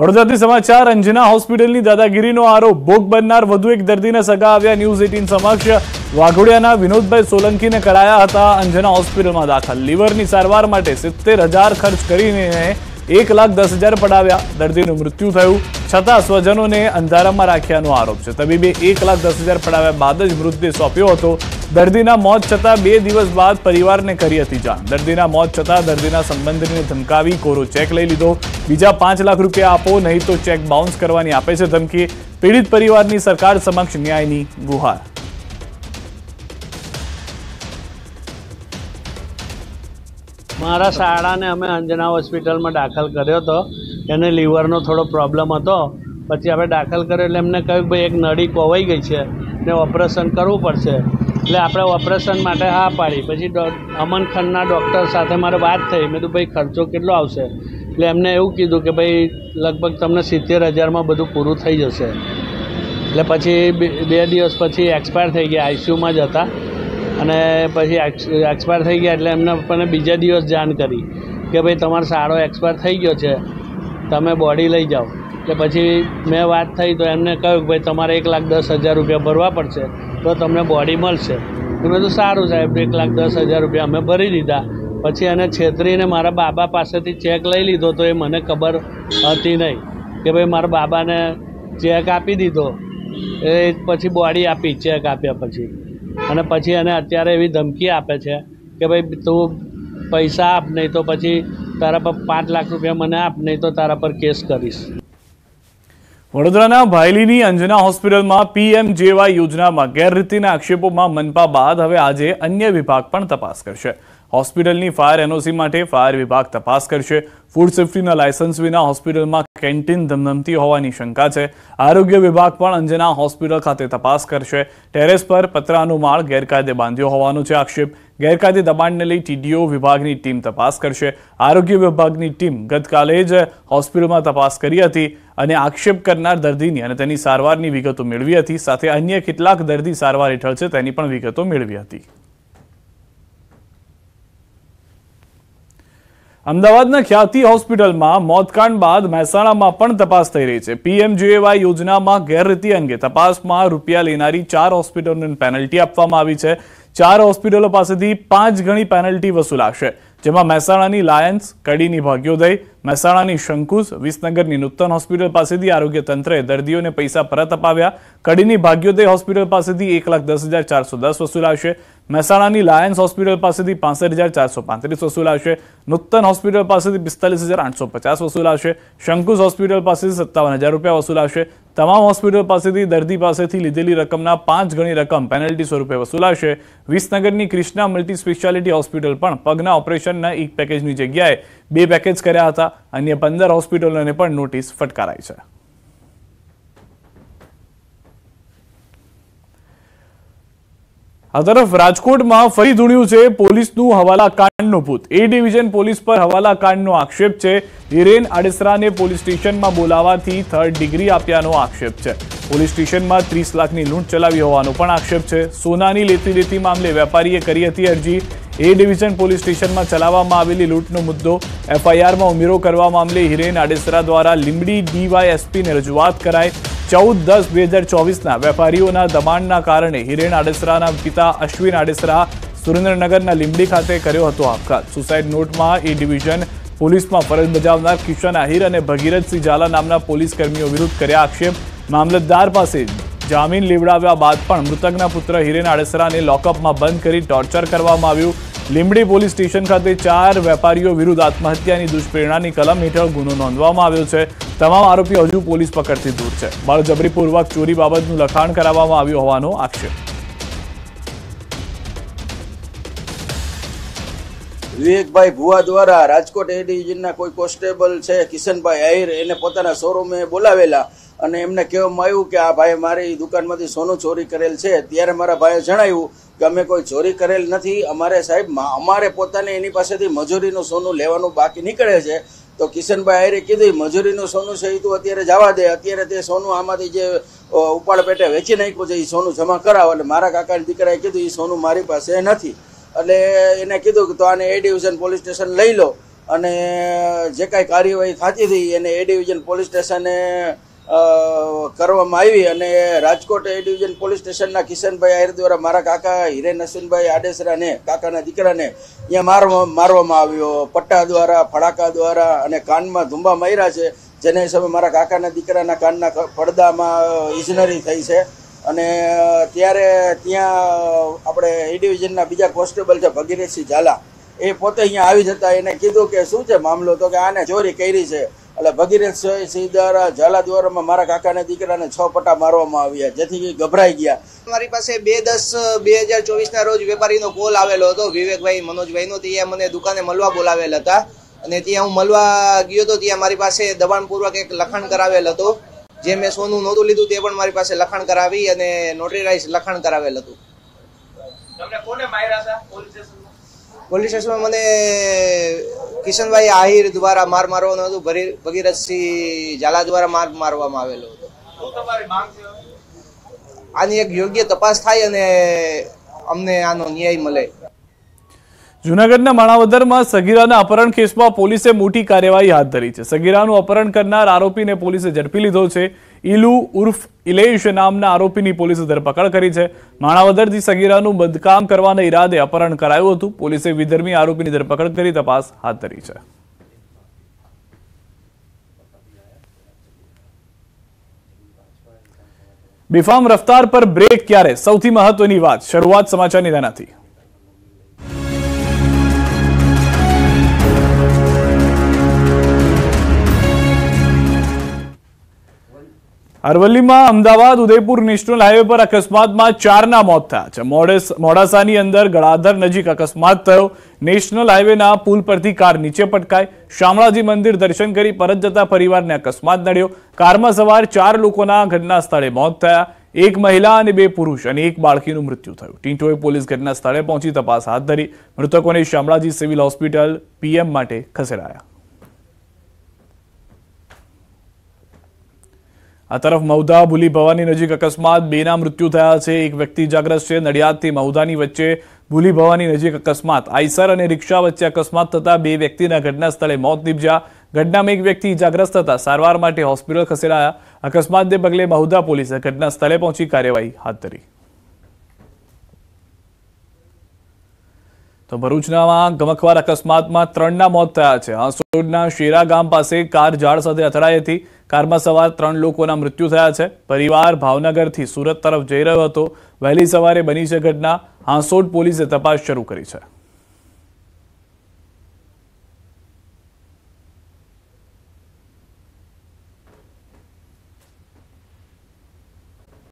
વડોદરાથી સમાચાર અંજના હોસ્પિટલની દાદાગીરીનો આરોપ ભોગ બનનાર વધુ એક દર્દીને સગા આવ્યા ન્યૂઝ એટીન સમક્ષ વાઘોડિયાના વિનોદભાઈ સોલંકીને કરાયા હતા અંજના હોસ્પિટલમાં દાખલ લીવરની સારવાર માટે સિત્તેર હજાર ખર્ચ કરીને એક લાખ દસ હજાર પડાવ્યા દર્દીનું મૃત્યુ થયું છતાં સ્વજનોને અંધારામાં રાખ્યાનો આરોપ છે તબીબે એક લાખ દસ હજાર પડાવ્યા બાદ જ મૃતદેહ સોંપ્યો હતો દર્દીના મોત છતાં બે દિવસ બાદ પરિવારને કરી હતી જાણ દર્દીના મોત છતાં દર્દીના સંબંધીને ધમકાવી કોરો ચેક લઈ લીધો બીજા પાંચ લાખ રૂપિયા આપો નહીં તો ચેક બાઉન્સ કરવાની આપે છે ધમકી પીડિત પરિવારની સરકાર સમક્ષ ન્યાયની ગુહાર મારા શાળાને અમે અંજના હોસ્પિટલમાં દાખલ કર્યો હતો એને લીવરનો થોડો પ્રોબ્લેમ હતો પછી આપણે દાખલ કર્યો એટલે એમને કહ્યું ભાઈ એક નડી કોવાઈ ગઈ છે ને ઓપરેશન કરવું પડશે એટલે આપણે ઓપરેશન માટે હા પાડી પછી અમન ખંડના ડૉક્ટર સાથે મારે વાત થઈ મેં કીધું ભાઈ ખર્ચો કેટલો આવશે એટલે એમને એવું કીધું કે ભાઈ લગભગ તમને સિત્તેર હજારમાં બધું પૂરું થઈ જશે એટલે પછી બે દિવસ પછી એક્સપાયર થઈ ગયા આઈસીયુમાં જ હતા અને પછી એક્સપાયર થઈ ગયા એટલે એમને પણ બીજા દિવસ જાણ કરી કે ભાઈ તમારો સારો એક્સપાયર થઈ ગયો છે તમે બોડી લઈ જાઓ એટલે પછી મેં વાત થઈ તો એમને કહ્યું કે ભાઈ તમારે એક લાખ દસ હજાર રૂપિયા ભરવા પડશે તો તમને બોડી મળશે મેં કીધું સારું સાહેબ એક લાખ દસ હજાર રૂપિયા અમે ભરી દીધા પછી એને છેતરીને મારા બાબા પાસેથી ચેક લઈ લીધો તો એ મને ખબર હતી નહીં કે ભાઈ મારા બાબાને ચેક આપી દીધો એ પછી બોડી આપી ચેક આપ્યા પછી અને પછી એને અત્યારે એવી ધમકી આપે છે કે ભાઈ તું પૈસા આપ નહીં તો પછી તારા પર પાંચ લાખ રૂપિયા મને આપ નહીં તો તારા પર કેસ કરીશ વડોદરાના ભાયલીની અંજના હોસ્પિટલમાં પીએમ જેવાય યોજનામાં ગેરરીતિના આક્ષેપોમાં મનપા બાદ હવે આજે અન્ય વિભાગ પણ તપાસ કરશે હોસ્પિટલની ફાયર એનઓસી માટે ફાયર વિભાગ તપાસ કરશે ફૂડ સેફટીના લાયસન્સ વિના હોસ્પિટલમાં કેન્ટીન ધમધમતી હોવાની શંકા છે આરોગ્ય વિભાગ પણ અંજના હોસ્પિટલ ખાતે તપાસ કરશે ટેરેસ પર પતરાનું માળ ગેરકાયદે બાંધ્યો હોવાનો છે આક્ષેપ ગેરકાયદે દબાણને લઈ ટીડીઓ વિભાગની ટીમ તપાસ કરશે આરોગ્ય વિભાગની ટીમ ગતકાલે જ હોસ્પિટલમાં તપાસ કરી હતી અને આક્ષેપ કરનાર દર્દીની અને તેની સારવારની વિગતો મેળવી હતી સાથે અન્ય કેટલાક દર્દી સારવાર હેઠળ છે તેની પણ વિગતો મેળવી હતી અમદાવાદના ખ્યાતિ હોસ્પિટલમાં મોતકાંડ બાદ મહેસાણામાં પણ તપાસ થઈ રહી છે પીએમજીએવાય યોજનામાં ગેરરીતિ અંગે તપાસમાં રૂપિયા લેનારી ચાર હોસ્પિટલોને પેનલ્ટી આપવામાં આવી છે ચાર હોસ્પિટલો પાસેથી પાંચ ગણી પેનલ્ટી વસૂલાશે જેમાં મહેસાણાની લાયન્સ કડીની ભાગ્યોદય મહેસાણાની શંકુશ વિસનગરની નૂતન હોસ્પિટલ પાસેથી આરોગ્ય તંત્રએ દર્દીઓને પૈસા પરત અપાવ્યા કડીની ભાગ્યોદય હોસ્પિટલ પાસેથી એક લાખ દસ હજાર ચારસો દસ વસૂલાશે મહેસાણાની લાયન્સ હોસ્પિટલ પાસેથી પાસઠ હજાર ચારસો પાંત્રીસ વસૂલાશે નૂતન હોસ્પિટલ પાસેથી પિસ્તાલીસ હજાર આઠસો પચાસ વસૂલાશે શંકુશ હોસ્પિટલ પાસેથી સત્તાવન હજાર રૂપિયા વસૂલાશે તમામ હોસ્પિટલ પાસેથી દર્દી પાસેથી લીધેલી રકમના પાંચ ગણી રકમ પેનલ્ટી સ્વરૂપે વસૂલાશે વિસનગરની કૃષ્ણા મલ્ટી સ્પેશિયાલિટી હોસ્પિટલ પણ પગના ઓપરેશનના એક પેકેજની જગ્યાએ બે પેકેજ કર્યા હતા અન્ય પંદર હોસ્પિટલોને પણ નોટિસ ફટકારાઈ છે આ તરફ રાજકોટમાં ફરી ધૂણ્યું છે પોલીસનું હવાલા કાંડનો ભૂત એ ડિવિઝન પોલીસ પર હવાલા કાંડનો આક્ષેપ છે હિરેન આડેસરાને પોલીસ સ્ટેશનમાં બોલાવાથી થર્ડ ડિગ્રી આપ્યાનો આક્ષેપ છે પોલીસ સ્ટેશનમાં ત્રીસ લાખની લૂંટ ચલાવી હોવાનો પણ આક્ષેપ છે સોનાની લેતી લેતી મામલે વેપારીએ કરી હતી અરજી એ ડિવિઝન પોલીસ સ્ટેશનમાં ચલાવવામાં આવેલી લૂંટનો મુદ્દો એફઆઈઆરમાં ઉમેરો કરવા મામલે હિરેન આડેસરા દ્વારા લીંબડી ડીવાયએસપીને રજૂઆત કરાઈ ચૌદ દસ બે હજાર ચોવીસના વેપારીઓના દબાણના કારણે હિરેન આડેસરાના પિતા અશ્વિન આડેસરા સુરેન્દ્રનગરના લીંબડી ખાતે કર્યો હતો આપઘાત સુસાઇડ નોટમાં એ ડિવિઝન પોલીસમાં ફરજ બજાવનાર કિશન આહિર અને ભગીરથસિંહ ઝાલા નામના પોલીસ કર્મીઓ વિરુદ્ધ કર્યા આક્ષેપ મામલતદાર પાસે જામીન લેવડાવ્યા બાદ પણ મૃતકના પુત્ર હિરેન આડેસરાને લોકઅપમાં બંધ કરી ટોર્ચર કરવામાં આવ્યું લીંબડી પોલીસ સ્ટેશન ખાતે ચાર વેપારીઓ વિરુદ્ધ આત્મહત્યાની દુષ્પ્રેરણાની કલમ હેઠળ ગુનો નોંધવામાં આવ્યો છે તમામ આરોપી હજુ પોલીસ પકડથી દૂર છે બળજબરીપૂર્વક ચોરી બાબતનું લખાણ કરાવવામાં આવ્યું હોવાનો આક્ષેપ વિવેકભાઈ ભુવા દ્વારા રાજકોટ એ ડિવિઝનના કોઈ કોન્સ્ટેબલ છે કિશનભાઈ આહિર એને પોતાના શોરૂમે બોલાવેલા અને એમને કહેવામાં આવ્યું કે આ ભાઈ મારી દુકાનમાંથી સોનું ચોરી કરેલ છે ત્યારે મારા ભાઈએ જણાવ્યું કે અમે કોઈ ચોરી કરેલ નથી અમારે સાહેબ અમારે પોતાને એની પાસેથી મજૂરીનું સોનું લેવાનું બાકી નીકળે છે તો કિશનભાઈ આયરે કીધું મજૂરીનું સોનું છે એ તું અત્યારે જવા દે અત્યારે તે સોનું આમાંથી જે ઉપાડ પેટે વેચી નાખ્યું છે એ સોનું જમા કરાવ એટલે મારા કાકાની દીકરાએ કીધું એ સોનું મારી પાસે નથી એટલે એને કીધું કે તો આને એ ડિવિઝન પોલીસ સ્ટેશન લઈ લો અને જે કાંઈ કાર્યવાહી થતી હતી એને એ ડિવિઝન પોલીસ સ્ટેશને કરવામાં આવી અને રાજકોટ એ ડિવિઝન પોલીસ સ્ટેશનના કિશનભાઈ આહિર દ્વારા મારા કાકા હિરેન હસીનભાઈ આડેસરાને કાકાના દીકરાને અહીંયા મારવા મારવામાં આવ્યો પટ્ટા દ્વારા ફડાકા દ્વારા અને કાનમાં ધુંબા માર્યા છે જેને હિસાબે મારા કાકાના દીકરાના કાનના પડદામાં ઇજનરી થઈ છે અને ત્યારે ત્યાં આપણે એ ડિવિઝનના બીજા કોન્સ્ટેબલ છે ભગીરથસિંહ ઝાલા એ પોતે અહીંયા આવી જતા એને કીધું કે શું છે મામલો તો કે આને ચોરી કરી છે એટલે ભગીરથ સિંહ દ્વારા ઝાલાદ્વારામાં મારા કાકાના દીકરાને છ પટ્ટા મારવામાં આવ્યા જેથી ગભરાઈ ગયા મારી પાસે બે દસ બે હજાર ચોવીસના રોજ વેપારીનો કોલ આવેલો હતો વિવેકભાઈ મનોજભાઈનો ત્યાં મને દુકાને મળવા બોલાવેલ હતા અને ત્યાં હું મળવા ગયો હતો ત્યાં મારી પાસે દબાણપૂર્વક એક લખાણ કરાવેલ હતો જે મેં સોનું નહોતું લીધું તે પણ મારી પાસે લખાણ કરાવી અને નોટરીરાઇઝ લખાણ કરાવેલ હતું તમને કોને માર્યા પોલીસ સ્ટેશનમાં મને કિશનભાઈ આહિર દ્વારા માર મારવાનો હતો ભગીરથસિંહ ઝાલા દ્વારા માર મારવામાં આવેલો હતો આની એક યોગ્ય તપાસ થાય અને અમને આનો ન્યાય મળે જૂનાગઢના માણાવદરમાં સગીરાના અપહરણ કેસમાં પોલીસે મોટી કાર્યવાહી હાથ ધરી છે સગીરાનું અપહરણ કરનાર આરોપીને પોલીસે ઝડપી લીધો છે ઇલુ ઉર્ફ ઇલેશ નામના આરોપીની પોલીસે ધરપકડ કરી છે માણાવદરથી સગીરાનું બંધકામ કરવાના ઈરાદે અપહરણ કરાયું હતું પોલીસે વિધર્મી આરોપીની ધરપકડ કરી તપાસ હાથ ધરી છે બેફામ રફતાર પર બ્રેક ક્યારે સૌથી મહત્વની વાત શરૂઆત સમાચારની તેનાથી અરવલ્લીમાં અમદાવાદ ઉદયપુર નેશનલ હાઈવે પર અકસ્માતમાં ચારના મોત થયા છે મોડાસાની અંદર ગળાધર નજીક અકસ્માત થયો નેશનલ હાઈવેના પુલ પરથી કાર નીચે પટકાય શામળાજી મંદિર દર્શન કરી પરત જતા પરિવારને અકસ્માત નડ્યો કારમાં સવાર ચાર લોકોના ઘટના સ્થળે મોત થયા એક મહિલા અને બે પુરુષ અને એક બાળકીનું મૃત્યુ થયું ટીંટોએ પોલીસ ઘટના સ્થળે પહોંચી તપાસ હાથ ધરી મૃતકોને શામળાજી સિવિલ હોસ્પિટલ પીએમ માટે ખસેડાયા આ તરફ મહુધા ભૂલી ભવાની નજીક અકસ્માત બેના મૃત્યુ થયા છે એક વ્યક્તિ ઇજાગ્રસ્ત છે નડિયાદથી મહુધાની વચ્ચે ભૂલી ભવાની નજીક અકસ્માત આઈસર અને રિક્ષા વચ્ચે અકસ્માત થતા બે વ્યક્તિના ઘટના સ્થળે મોત નીપજ્યા ઘટનામાં એક વ્યક્તિ ઇજાગ્રસ્ત હતા સારવાર માટે હોસ્પિટલ ખસેડાયા અકસ્માતને પગલે મહુધા પોલીસે ઘટના સ્થળે પહોંચી કાર્યવાહી હાથ ધરી તો ભરૂચનામાં ગમખવાર અકસ્માતમાં ત્રણના મોત થયા છે હાંસોડના શેરા ગામ પાસે કાર ઝાડ સાથે અથડાઈ હતી કારમાં સવાર ત્રણ લોકોના મૃત્યુ થયા છે પરિવાર ભાવનગરથી સુરત તરફ જઈ રહ્યો હતો વહેલી સવારે બની છે ઘટના હાંસોડ પોલીસે તપાસ શરૂ કરી છે